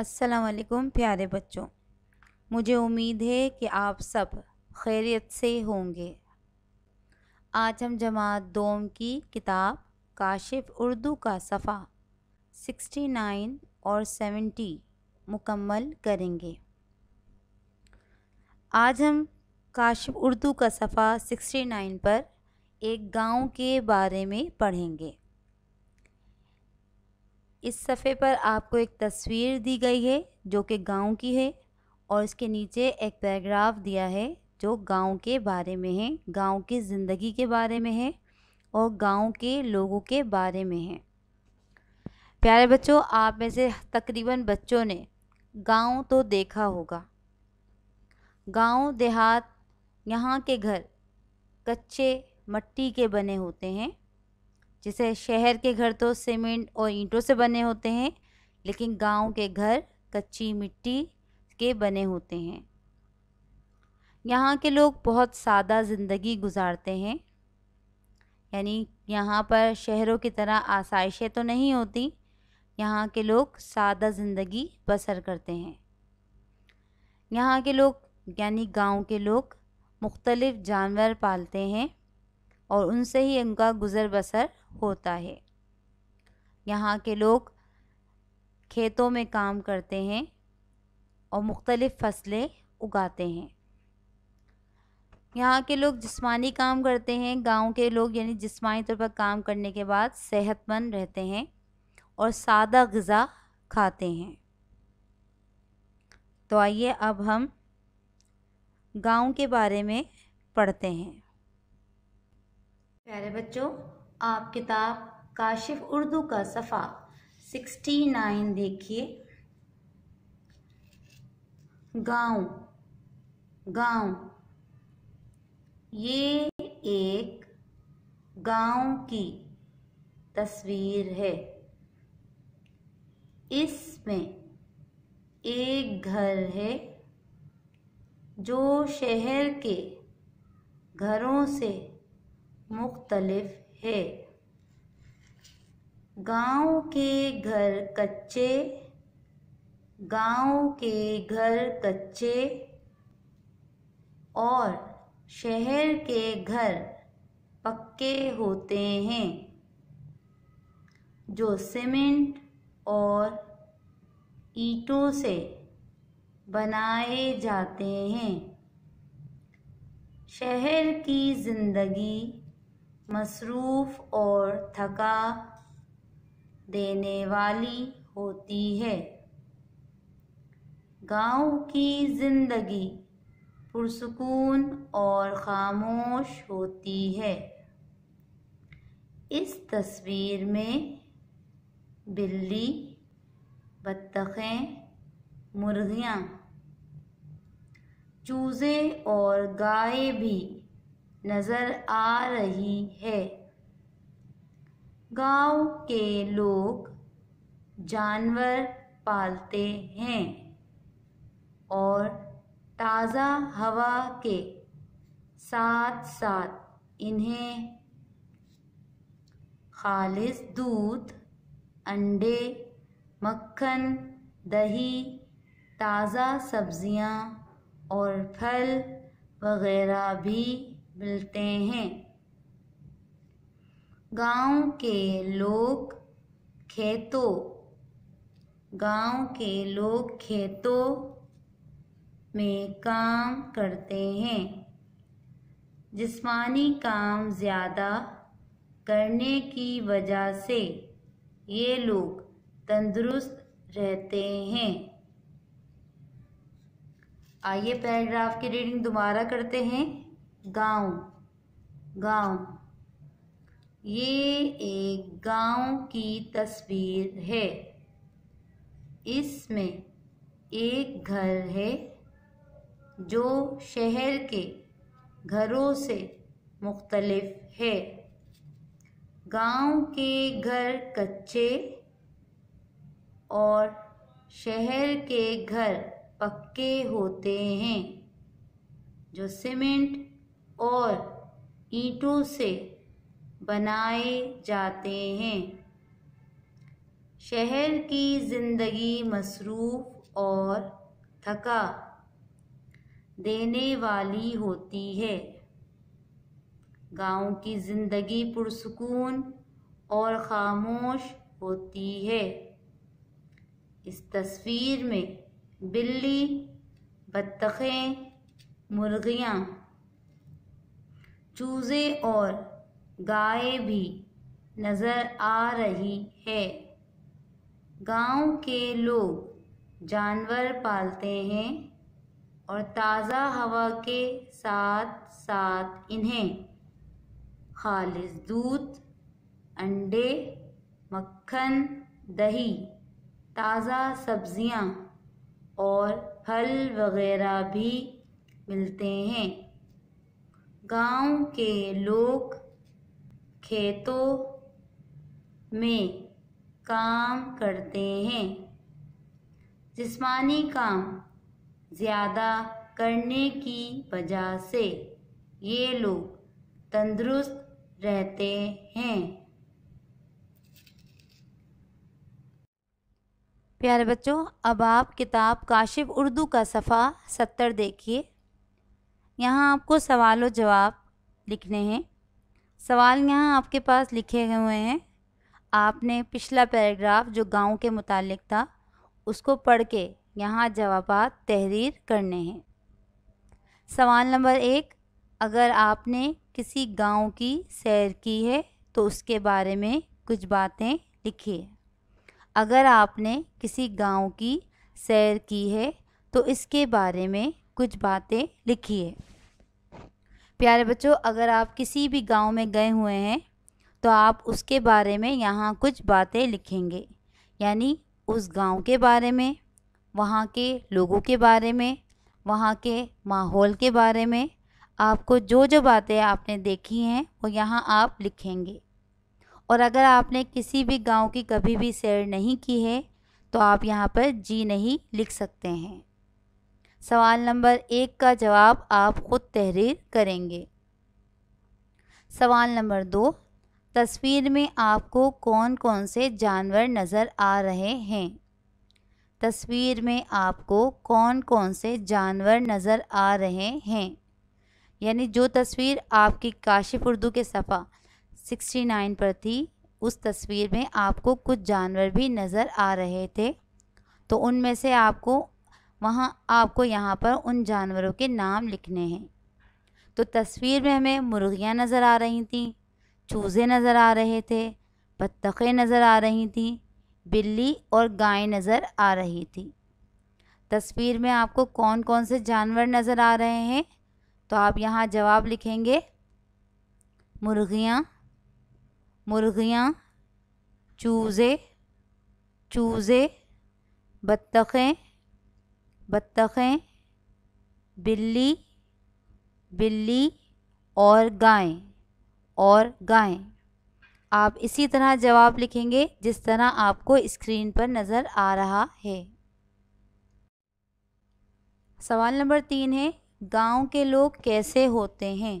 असलकुम प्यारे बच्चों मुझे उम्मीद है कि आप सब खैरियत से होंगे आज हम जमात दोम की किताब काशिफ उर्दू का सफ़ा 69 और 70 मुकम्मल करेंगे आज हम काशिफ उर्दू का सफ़ा 69 पर एक गांव के बारे में पढ़ेंगे इस सफ़े पर आपको एक तस्वीर दी गई है जो कि गांव की है और इसके नीचे एक पैराग्राफ दिया है जो गांव के बारे में है गांव की ज़िंदगी के बारे में है और गांव के लोगों के बारे में है प्यारे बच्चों आप में से तकरीबन बच्चों ने गांव तो देखा होगा गांव देहात यहाँ के घर कच्चे मट्टी के बने होते हैं जैसे शहर के घर तो सीमेंट और ईंटों से बने होते हैं लेकिन गांव के घर कच्ची मिट्टी के बने होते हैं यहाँ के लोग बहुत सादा ज़िंदगी गुजारते हैं यानी यहाँ पर शहरों की तरह आसाइशें तो नहीं होती यहाँ के लोग सादा ज़िंदगी बसर करते हैं यहाँ के लोग यानी गांव के लोग मुख्तलिफ़ जानवर पालते हैं और उनसे ही उनका गुज़र बसर होता है यहाँ के लोग खेतों में काम करते हैं और मुख्तलिफ़ फसलें उगाते हैं यहाँ के लोग जिस्मानी काम करते हैं गांव के लोग यानी जिस्मानी तौर पर काम करने के बाद सेहतमंद रहते हैं और सादा गज़ा खाते हैं तो आइए अब हम गांव के बारे में पढ़ते हैं प्यारे बच्चों आप किताब काशिफ उर्दू का सफ़ा सिक्सटी नाइन देखिए गांव गांव ये एक गांव की तस्वीर है इसमें एक घर है जो शहर के घरों से मुख्तलफ है गाँव के घर कच्चे गाँव के घर कच्चे और शहर के घर पक्के होते हैं जो सीमेंट और ईंटों से बनाए जाते हैं शहर की ज़िंदगी मसरूफ़ और थका देने वाली होती है गांव की ज़िंदगी पुरसकून और ख़ामोश होती है इस तस्वीर में बिल्ली बत्तखें मुर्गियाँ चूज़े और गाय भी नजर आ रही है गांव के लोग जानवर पालते हैं और ताज़ा हवा के साथ साथ इन्हें खालिस दूध अंडे मक्खन दही ताज़ा सब्जियां और फल वगैरह भी मिलते हैं गांव के लोग खेतों गांव के लोग खेतों में काम करते हैं जिस्मानी काम ज़्यादा करने की वजह से ये लोग तंदुरुस्त रहते हैं आइए पैराग्राफ की रीडिंग दोबारा करते हैं गांव गांव ये एक गांव की तस्वीर है इसमें एक घर है जो शहर के घरों से मुख्तलफ है गांव के घर कच्चे और शहर के घर पक्के होते हैं जो सीमेंट और ईंटों से बनाए जाते हैं शहर की ज़िंदगी मसरूफ़ और थका देने वाली होती है गांव की ज़िंदगी पुरसकून और ख़ामोश होती है इस तस्वीर में बिल्ली बत्तखें मुर्गियाँ चूजे और गाय भी नज़र आ रही है गांव के लोग जानवर पालते हैं और ताज़ा हवा के साथ साथ इन्हें खालिश दूध अंडे मक्खन दही ताज़ा सब्जियां और फल वगैरह भी मिलते हैं गांव के लोग खेतों में काम करते हैं जिस्मानी काम ज़्यादा करने की वजह से ये लोग तंदुरुस्त रहते हैं प्यारे बच्चों अब आप किताब काशिफ उर्दू का सफ़ा सत्तर देखिए यहाँ आपको सवाल और जवाब लिखने हैं सवाल यहाँ आपके पास लिखे हुए हैं आपने पिछला पैराग्राफ जो गांव के मुतालिक था उसको पढ़ के यहाँ जवाब तहरीर करने हैं सवाल नंबर एक अगर आपने किसी गांव की सैर की है तो उसके बारे में कुछ बातें लिखिए अगर आपने किसी गांव की सैर की है तो इसके बारे में कुछ बातें लिखी है प्यारे बच्चों अगर आप किसी भी गांव में गए हुए हैं तो आप उसके बारे में यहाँ कुछ बातें लिखेंगे यानी उस गांव के बारे में वहाँ के लोगों के बारे में वहाँ के माहौल के बारे में आपको जो जो बातें आपने देखी हैं वो यहाँ आप लिखेंगे और अगर आपने किसी भी गांव की कभी भी सैर नहीं की है तो आप यहाँ पर जी नहीं लिख सकते हैं सवाल नंबर एक का जवाब आप खुद तहरीर करेंगे सवाल नंबर दो तस्वीर में आपको कौन कौन से जानवर नज़र आ रहे हैं तस्वीर में आपको कौन कौन से जानवर नज़र आ रहे हैं यानी जो तस्वीर आपकी काशिफ उर्दू के सफ़ा 69 पर थी उस तस्वीर में आपको कुछ जानवर भी नज़र आ रहे थे तो उनमें से आपको वहाँ आपको यहाँ पर उन जानवरों के नाम लिखने हैं तो तस्वीर में हमें मुर्गियाँ नज़र आ रही थीं चूज़े नज़र आ रहे थे बत्तखें नज़र आ रही थीं बिल्ली और गाय नज़र आ रही थी तस्वीर में आपको कौन कौन से जानवर नज़र आ रहे हैं तो आप यहाँ जवाब लिखेंगे मुर्गियाँ मुर्गियाँ चूज़े चूज़े बत्तखें बत्तखें बिल्ली बिल्ली और गाय और गाय आप इसी तरह जवाब लिखेंगे जिस तरह आपको स्क्रीन पर नज़र आ रहा है सवाल नंबर तीन है गांव के लोग कैसे होते हैं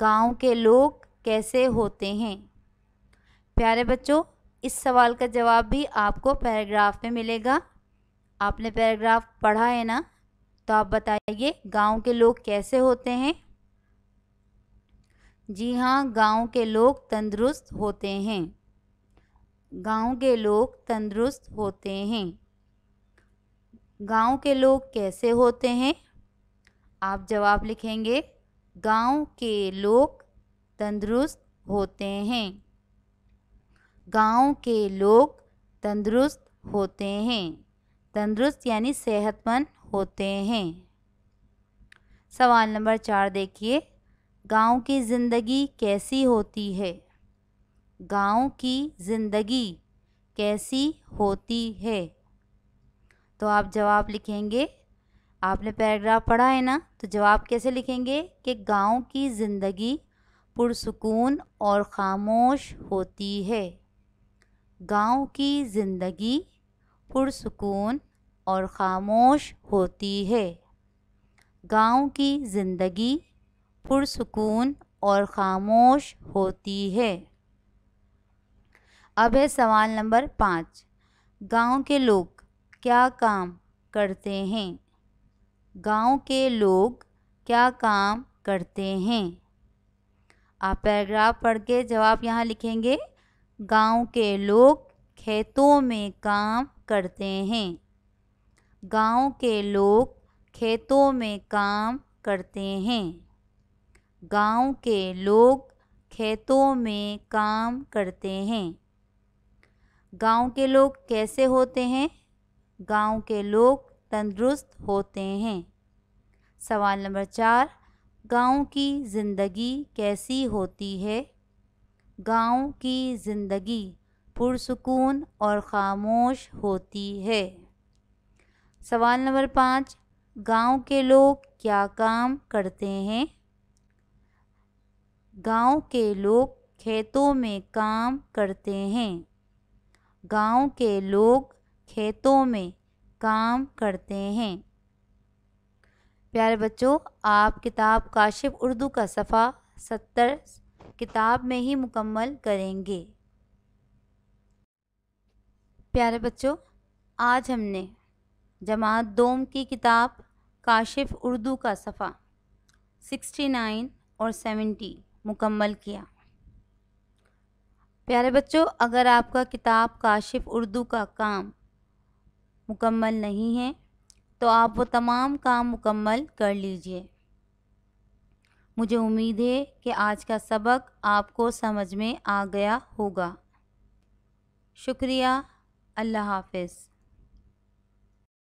गांव के लोग कैसे होते हैं प्यारे बच्चों इस सवाल का जवाब भी आपको पैराग्राफ में मिलेगा आपने पैराग्राफ पढ़ा है ना तो आप बताइए गांव के लोग कैसे होते हैं जी हाँ गांव के लोग तंदुरुस्त होते हैं गांव के लोग तंदुरुस्त होते हैं गांव के लोग कैसे होते हैं आप जवाब लिखेंगे गांव के लोग तंदुरुस्त होते हैं गांव के लोग तंदुरुस्त होते हैं तंदुरुस्त यानी सेहतमंद होते हैं सवाल नंबर चार देखिए गांव की ज़िंदगी कैसी होती है गांव की ज़िंदगी कैसी होती है तो आप जवाब लिखेंगे आपने पैराग्राफ पढ़ा है ना तो जवाब कैसे लिखेंगे कि गांव की ज़िंदगी पुरसकून और ख़ामोश होती है गांव की ज़िंदगी पुरसकून और ख़ामोश होती है गांव की ज़िंदगी पुरसकून और ख़ामोश होती है अब है सवाल नंबर पाँच गांव के लोग क्या काम करते हैं गांव के लोग क्या काम करते हैं आप पैराग्राफ पढ़ के जवाब यहाँ लिखेंगे गांव के लोग खेतों में काम करते हैं गांव के लोग खेतों में काम करते हैं गांव के लोग खेतों में काम करते हैं गांव के लोग कैसे होते हैं गांव के लोग तंदुरुस्त होते हैं सवाल नंबर चार गांव की ज़िंदगी कैसी होती है गांव की ज़िंदगी पुरसकून और ख़ामोश होती है सवाल नंबर पाँच गांव के लोग क्या काम करते हैं गांव के लोग खेतों में काम करते हैं गांव के लोग खेतों में काम करते हैं प्यारे बच्चों आप किताब काशिफ उर्दू का सफ़ा सत्तर किताब में ही मुकम्मल करेंगे प्यारे बच्चों आज हमने जमात दोम की किताब काशिफ उर्दू का सफ़ा 69 और 70 मुकम्मल किया प्यारे बच्चों अगर आपका किताब काशिफ उर्दू का काम मुकम्मल नहीं है तो आप वो तमाम काम मुकम्मल कर लीजिए मुझे उम्मीद है कि आज का सबक आपको समझ में आ गया होगा शुक्रिया الله حافظ